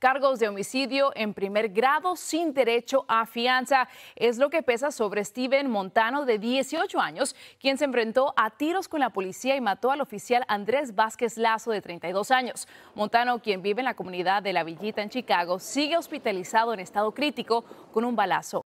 Cargos de homicidio en primer grado sin derecho a fianza es lo que pesa sobre Steven Montano de 18 años, quien se enfrentó a tiros con la policía y mató al oficial Andrés Vázquez Lazo de 32 años. Montano, quien vive en la comunidad de La Villita en Chicago, sigue hospitalizado en estado crítico con un balazo